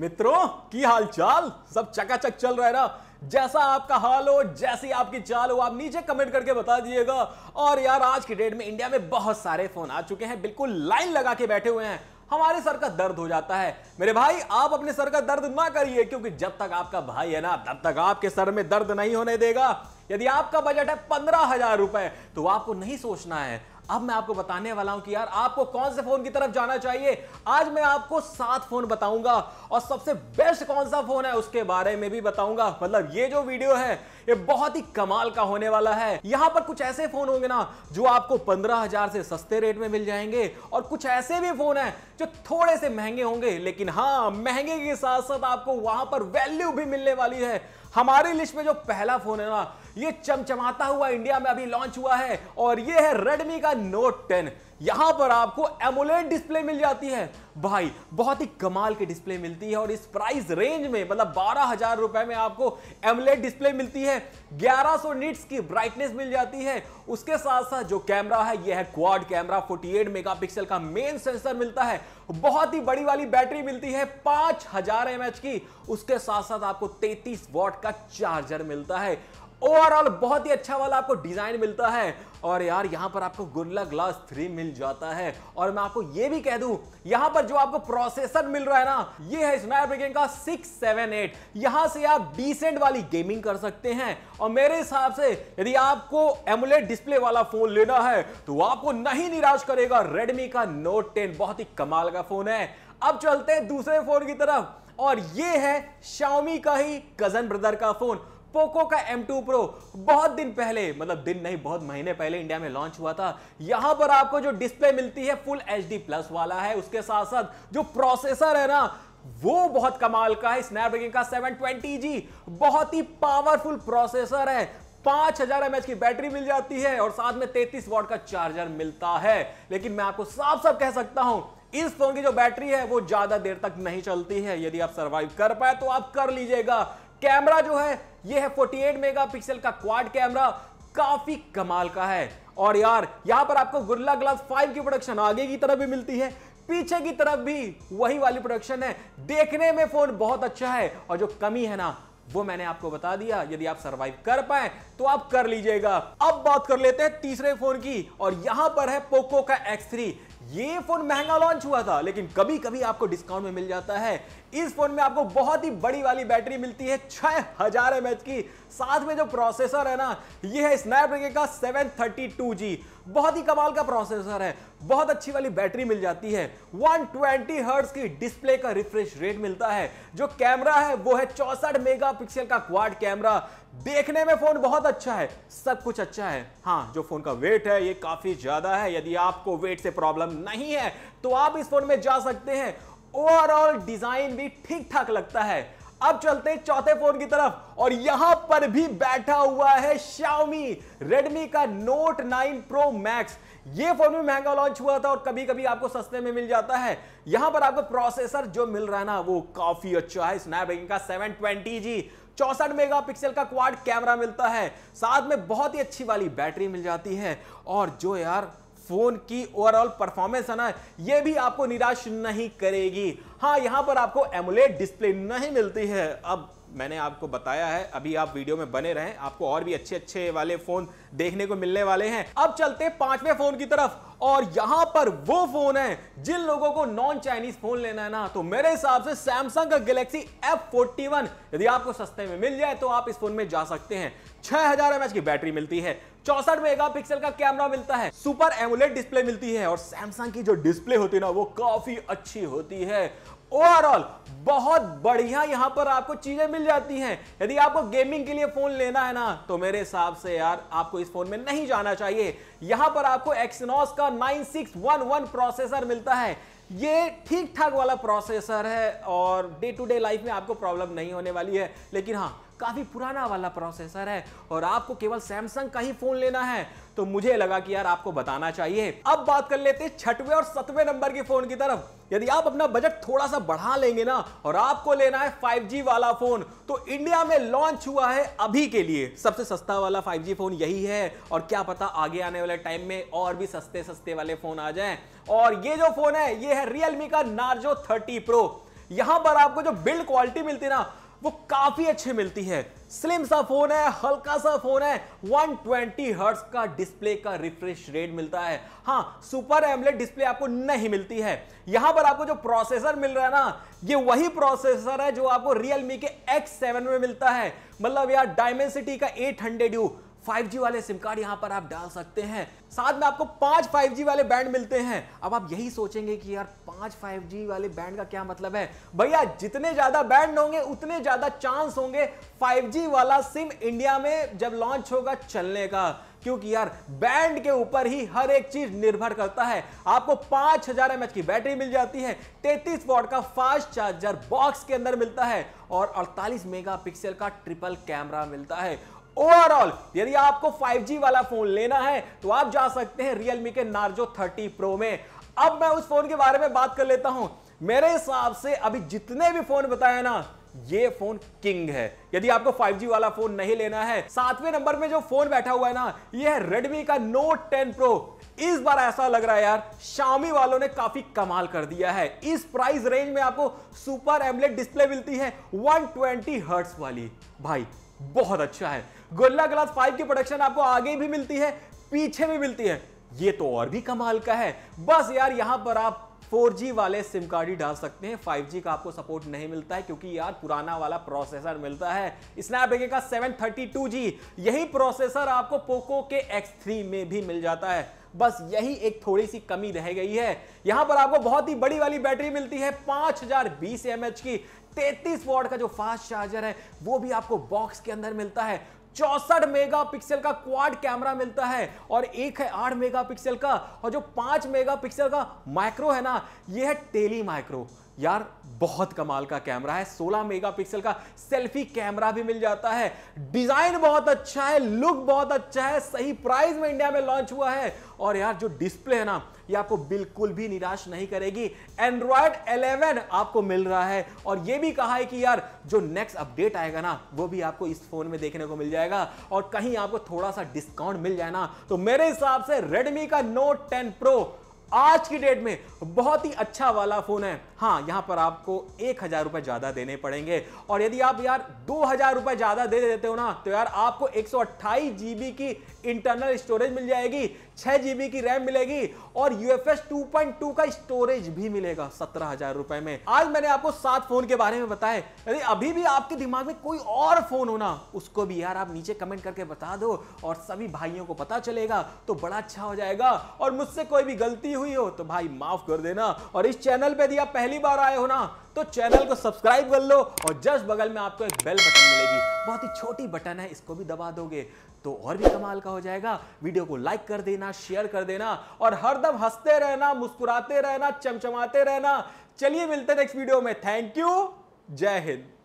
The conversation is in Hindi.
मित्रों की हाल चाल सब चकाचक चल रहा है ना जैसा आपका हाल हो जैसी आपकी चाल हो आप नीचे कमेंट करके बता दिएगा और यार आज की डेट में इंडिया में बहुत सारे फोन आ चुके हैं बिल्कुल लाइन लगा के बैठे हुए हैं हमारे सर का दर्द हो जाता है मेरे भाई आप अपने सर का दर्द ना करिए क्योंकि जब तक आपका भाई है ना तब तक आपके सर में दर्द नहीं होने देगा यदि आपका बजट है पंद्रह हजार रुपए तो आपको नहीं सोचना है अब मैं आपको बताने वाला हूं कि यार आपको कौन से फोन की तरफ जाना चाहिए आज मैं आपको सात फोन बताऊंगा और सबसे बेस्ट कौन सा फोन है उसके बारे में भी बताऊंगा मतलब ये जो वीडियो है ये बहुत ही कमाल का होने वाला है यहां पर कुछ ऐसे फोन होंगे ना जो आपको पंद्रह हजार से सस्ते रेट में मिल जाएंगे और कुछ ऐसे भी फोन है जो थोड़े से महंगे होंगे लेकिन हाँ महंगे के साथ साथ आपको वहां पर वैल्यू भी मिलने वाली है हमारी लिस्ट में जो पहला फोन है ना ये चमचमाता हुआ इंडिया में अभी लॉन्च हुआ है और ये है रेडमी का note 10 यहां पर आपको एमुलेट डिस्प्ले मिल जाती है भाई बहुत ही कमाल की डिस्प्ले मिलती है और इस प्राइस रेंज में मतलब बारह हजार रुपए में आपको एमुलेट डिस्प्ले मिलती है 1100 सौ नीट्स की ब्राइटनेस मिल जाती है उसके साथ साथ जो कैमरा है यह है क्वाड कैमरा 48 मेगापिक्सल का मेन सेंसर मिलता है बहुत ही बड़ी वाली बैटरी मिलती है पांच हजार की उसके साथ साथ आपको तैतीस वॉट का चार्जर मिलता है ओवरऑल बहुत ही अच्छा वाला आपको डिजाइन मिलता है और यार यहां पर आपको गुरला ग्लास थ्री मिल मिल जाता है और मैं आपको ये भी कह दूं यहां पर जो आपको प्रोसेसर मिल रहा है ना ये है स्नैपड्रैगन का 678 यहां से आप डिसेंट वाली गेमिंग कर सकते हैं और मेरे हिसाब से यदि आपको एमुलेट डिस्प्ले वाला फोन लेना है तो आपको नहीं निराश करेगा रेडमी का नोट टेन बहुत ही कमाल का फोन है अब चलते हैं दूसरे फोन की तरफ और ये है शाओमी का ही कजन ब्रदर का फोन पोको का M2 Pro बहुत दिन पहले मतलब दिन नहीं बहुत महीने पहले इंडिया में लॉन्च हुआ था यहां पर आपको जो डिस्प्ले मिलती है फुल एच डी प्लस वाला है उसके साथ साथ जो प्रोसेसर है ना वो बहुत कमाल का है स्नैपड्रैगन का 720G बहुत ही पावरफुल प्रोसेसर है पांच हजार एमएच की बैटरी मिल जाती है और साथ में 33 वॉट का चार्जर मिलता है लेकिन मैं आपको साफ साफ कह सकता हूं इस फोन की जो बैटरी है वो ज्यादा देर तक नहीं चलती है यदि आप सरवाइव कर पाए तो आप कर लीजिएगा कैमरा जो है ये है 48 मेगापिक्सल का क्वाड कैमरा काफी कमाल का है और यार यहां पर आपको गुरला ग्लास 5 की प्रोडक्शन आगे की तरफ भी मिलती है पीछे की तरफ भी वही वाली प्रोडक्शन है देखने में फोन बहुत अच्छा है और जो कमी है ना वो मैंने आपको बता दिया यदि आप सरवाइव कर पाए तो आप कर लीजिएगा अब बात कर लेते हैं तीसरे फोन की और यहां पर है पोको का एक्स ये फोन महंगा लॉन्च हुआ था लेकिन कभी कभी आपको डिस्काउंट में मिल जाता है इस फोन में आपको बहुत ही बड़ी वाली बैटरी मिलती है छह हजार एम की साथ में जो प्रोसेसर है ना ये है स्नैपड्रैगन का 732G बहुत ही कमाल का प्रोसेसर है बहुत अच्छी वाली बैटरी मिल जाती है 120 ट्वेंटी की डिस्प्ले का रिफ्रेश रेट मिलता है जो कैमरा है वो है चौसठ मेगापिक्सल का क्वाड कैमरा देखने में फोन बहुत अच्छा है सब कुछ अच्छा है हाँ जो फोन का वेट है ये काफी ज्यादा है यदि आपको वेट से प्रॉब्लम नहीं है तो आप इस फोन में जा सकते हैं ओवरऑल डिजाइन भी ठीक ठाक लगता है अब चलते हैं चौथे फोन की तरफ और यहां पर भी बैठा हुआ है Xiaomi Redmi का Note 9 Pro Max ये फोन भी महंगा लॉन्च हुआ था और कभी कभी आपको सस्ते में मिल जाता है यहां पर आपको प्रोसेसर जो मिल रहा है ना वो काफी अच्छा है स्नैपड्रैगन का 720G चौसठ मेगापिक्सल का क्वाड कैमरा मिलता है साथ में बहुत ही अच्छी वाली बैटरी मिल जाती है और जो यार फोन की ओवरऑल परफॉर्मेंस है ना ये भी आपको निराश नहीं करेगी हाँ यहाँ पर आपको एमुलेट डिस्प्ले नहीं मिलती है अब मैंने आपको बताया है अभी आप वीडियो में बने रहें आपको और भी अच्छे अच्छे वाले फोन देखने को मिलने वाले हैं अब चलते पांचवें फोन की तरफ और यहां पर वो फोन है जिन लोगों को नॉन चाइनीज फोन लेना है ना तो मेरे हिसाब से सैमसंग का गैलेक्सी एफ फोर्टी वन यदि आपको सस्ते में मिल जाए तो आप इस फोन में जा सकते हैं छह हजार एमएच की बैटरी मिलती है 64 मेगापिक्सल का कैमरा मिलता है सुपर एमुलेट डिस्प्ले मिलती है और सैमसंग की जो डिस्प्ले होती है ना वो काफी अच्छी होती है ओवरऑल बहुत बढ़िया यहां पर आपको चीजें मिल जाती हैं यदि आपको गेमिंग के लिए फोन लेना है ना तो मेरे हिसाब से यार आपको इस फोन में नहीं जाना चाहिए यहां पर आपको एक्सनॉस का 9611 प्रोसेसर मिलता है ये ठीक ठाक वाला प्रोसेसर है और डे टू डे लाइफ में आपको प्रॉब्लम नहीं होने वाली है लेकिन हाँ काफ़ी पुराना वाला प्रोसेसर है और आपको केवल सैमसंग का ही फोन लेना है तो मुझे लगा कि यार आपको बताना चाहिए अब बात कर लेते छठवे और सतवे नंबर के फोन की तरफ यदि आप अपना बजट थोड़ा सा बढ़ा लेंगे ना और आपको लेना है 5G वाला फोन तो इंडिया में लॉन्च हुआ है अभी के लिए सबसे सस्ता वाला 5G फोन यही है और क्या पता आगे आने वाले टाइम में और भी सस्ते सस्ते वाले फोन आ जाएं और ये जो फोन है ये है रियलमी का नार्जो 30 प्रो यहां पर आपको जो बिल्ड क्वालिटी मिलती है ना वो काफी अच्छी मिलती है स्लिम सा फोन है हल्का सा फोन है 120 ट्वेंटी का डिस्प्ले का रिफ्रेश रेट मिलता है हाँ सुपर एमलेट डिस्प्ले आपको नहीं मिलती है यहां पर आपको जो प्रोसेसर मिल रहा है ना ये वही प्रोसेसर है जो आपको रियलमी के X7 में मिलता है मतलब यार डायमेंसिटी का एट हंड्रेड यू 5G वाले सिम कार्ड यहाँ पर आप डाल सकते हैं साथ में आपको पांच 5G वाले बैंड मिलते हैं अब आप यही सोचेंगे कि यार पांच 5G वाले बैंड का क्या मतलब है भैया जितने ज्यादा बैंड होंगे उतने ज्यादा चांस होंगे 5G वाला सिम इंडिया में जब लॉन्च होगा चलने का क्योंकि यार बैंड के ऊपर ही हर एक चीज निर्भर करता है आपको 5000 हजार की बैटरी मिल जाती है 33 वॉट का फास्ट चार्जर बॉक्स के अंदर मिलता है और 48 मेगापिक्सल का ट्रिपल कैमरा मिलता है ओवरऑल यदि आपको 5G वाला फोन लेना है तो आप जा सकते हैं Realme के नार्जो 30 Pro में अब मैं उस फोन के बारे में बात कर लेता हूं मेरे हिसाब से अभी जितने भी फोन बताए ना ये फोन किंग है यदि आपको 5G वाला फोन नहीं लेना है सातवें नंबर में जो फोन बैठा हुआ है ना ये है Redmi का Note 10 Pro इस बार ऐसा लग रहा है यार शामी वालों ने काफी कमाल कर दिया है इस प्राइस रेंज में आपको सुपर एमलेट डिस्प्ले मिलती है 120 हर्ट्ज वाली भाई बहुत अच्छा है गोल्ला ग्लास फाइव की प्रोडक्शन आपको आगे भी मिलती है पीछे भी मिलती है ये तो और भी कमाल का है बस यार यहां पर आप 4G वाले सिम कार्ड ही डाल सकते हैं 5G का आपको सपोर्ट नहीं मिलता है क्योंकि यार पुराना वाला प्रोसेसर मिलता है स्नैपड्रैगन का 732G यही प्रोसेसर आपको पोको के X3 में भी मिल जाता है बस यही एक थोड़ी सी कमी रह गई है यहां पर आपको बहुत ही बड़ी वाली बैटरी मिलती है पांच हजार बीस की 33 वॉट का जो फास्ट चार्जर है वो भी आपको बॉक्स के अंदर मिलता है चौसठ मेगापिक्सल का क्वाड कैमरा मिलता है और एक है आठ मेगापिक्सल का और जो पांच मेगापिक्सल का माइक्रो है ना ये है टेली माइक्रो यार बहुत कमाल का कैमरा है 16 मेगापिक्सल का सेल्फी कैमरा भी मिल जाता है डिजाइन बहुत अच्छा है लुक बहुत अच्छा है सही प्राइस में इंडिया में लॉन्च हुआ है और यार जो डिस्प्ले है ना ये आपको बिल्कुल भी निराश नहीं करेगी एंड्रॉयड 11 आपको मिल रहा है और ये भी कहा है कि यार जो नेक्स्ट अपडेट आएगा ना वो भी आपको इस फोन में देखने को मिल जाएगा और कहीं आपको थोड़ा सा डिस्काउंट मिल जाए ना तो मेरे हिसाब से रेडमी का नोट टेन प्रो आज की डेट में बहुत ही अच्छा वाला फोन है हाँ यहाँ पर आपको एक हज़ार रुपए ज़्यादा देने पड़ेंगे और यदि आप यार दो हज़ार रुपए ज़्यादा दे देते हो ना तो यार आपको एक सौ की इंटरनल स्टोरेज मिल जाएगी छह जीबी की रैम मिलेगी और यूएफएस टू पॉइंट टू का स्टोरेज भी मिलेगा सत्रह हजार रुपए में आज मैंने आपको सात फोन के बारे में बताया यदि अभी भी आपके दिमाग में कोई और फोन होना उसको भी यार आप नीचे कमेंट करके बता दो और सभी भाइयों को पता चलेगा तो बड़ा अच्छा हो जाएगा और मुझसे कोई भी गलती हुई हो तो भाई माफ कर देना और इस चैनल पर यदि आप पहले पहली बार आए हो ना तो चैनल को सब्सक्राइब कर लो और जस्ट बगल में आपको एक बेल बटन मिलेगी बहुत ही छोटी बटन है इसको भी दबा दोगे तो और भी कमाल का हो जाएगा वीडियो को लाइक कर देना शेयर कर देना और हरदम हंसते रहना मुस्कुराते रहना चमचमाते रहना चलिए मिलते नेक्स्ट वीडियो में थैंक यू जय हिंद